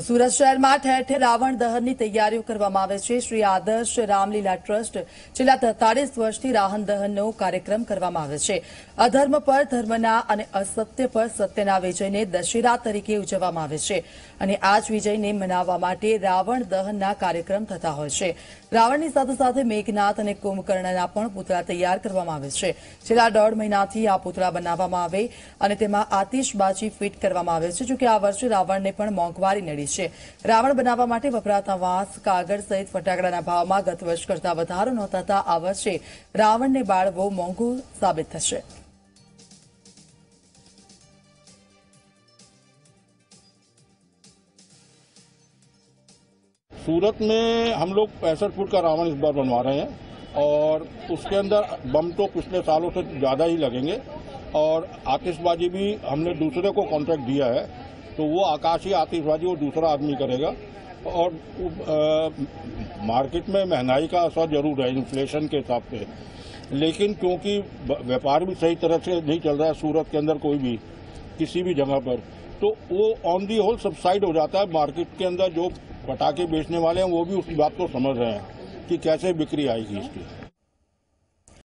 સુરત શહેરમાં ઠેર ઠેર રાવણ દહનની તૈયારીઓ કરવામાં આવે છે શ્રી આદર્શ રામલીલા ટ્રસ્ટ છેલ્લા તેતાળીસ વર્ષથી રાહન દહનનો કાર્યક્રમ કરવામાં આવે છે અધર્મ પર ધર્મના અને અસત્ય પર સત્યના વિજયને દશેરા તરીકે ઉજવવામાં આવે છે અને આ જ વિજયને મનાવવા માટે રાવણ દહનના કાર્યક્રમ થતા હોય છે રાવણની સાથે સાથે મેઘનાથ અને કુંભકર્ણના પણ પૂતળા તૈયાર કરવામાં આવે છે છેલ્લા દોઢ મહિનાથી આ પૂતળા બનાવવામાં આવે અને તેમાં આતિશબાજી ફિટ કરવામાં આવે છે જોકે આ વર્ષે રાવણને પણ મોંઘવારી નડી છે રાવણ બનાવવા માટે વપરાતા વાસ કાગળ સહિત ફટાકડાના ભાવમાં गत વર્ષ કરતાં વધારે નોતતા આવશ્યક રાવણને બાળવો મોંગો સાબિત થશે સુરત મેં હમ લોગ 65 ફૂટ કા રાવણ ઇસ બાર બનવા રહે હે ઓર ઉસકે અંદર બમટો કુછલે સાલો સે જ્યાદા હી લગેંગે ઓર આતિશબાજી ભી હમણે દૂસરે કો કોન્ટ્રાક્ટ દિયા હે तो वो आकाशीय आतिशबाजी वो दूसरा आदमी करेगा और आ, मार्केट में महंगाई का असर जरूर है इन्फ्लेशन के हिसाब से लेकिन क्योंकि व्यापार भी सही तरह से नहीं चल रहा है सूरत के अंदर कोई भी किसी भी जगह पर तो वो ऑन दी होल सब्साइड हो जाता है मार्केट के अंदर जो पटाखे बेचने वाले हैं वो भी उस बात को समझ रहे हैं कि कैसे बिक्री आएगी इसकी